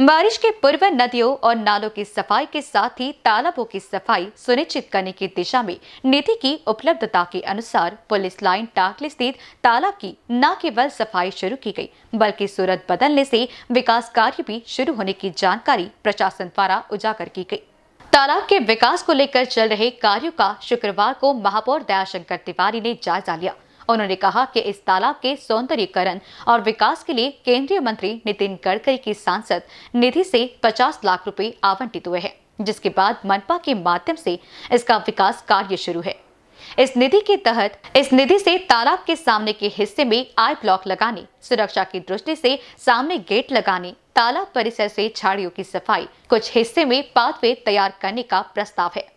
बारिश के पूर्व नदियों और नालों की सफाई के साथ ही तालाबों की सफाई सुनिश्चित करने की दिशा में निधि की उपलब्धता के अनुसार पुलिस लाइन टाकली स्थित तालाब की न केवल सफाई शुरू की गई बल्कि सूरत बदलने से विकास कार्य भी शुरू होने की जानकारी प्रशासन द्वारा उजागर की गयी तालाब के विकास को लेकर चल रहे कार्यों का शुक्रवार को महापौर दयाशंकर तिवारी ने जायजा लिया उन्होंने कहा कि इस तालाब के सौंदर्यकरण और विकास के लिए केंद्रीय मंत्री नितिन गडकरी की सांसद निधि से 50 लाख रुपए आवंटित हुए हैं जिसके बाद मनपा के माध्यम से इसका विकास कार्य शुरू है इस निधि के तहत इस निधि से तालाब के सामने के हिस्से में आई ब्लॉक लगाने सुरक्षा की दृष्टि से सामने गेट लगाने तालाब परिसर से झाड़ियों की सफाई कुछ हिस्से में पाथवे तैयार करने का प्रस्ताव है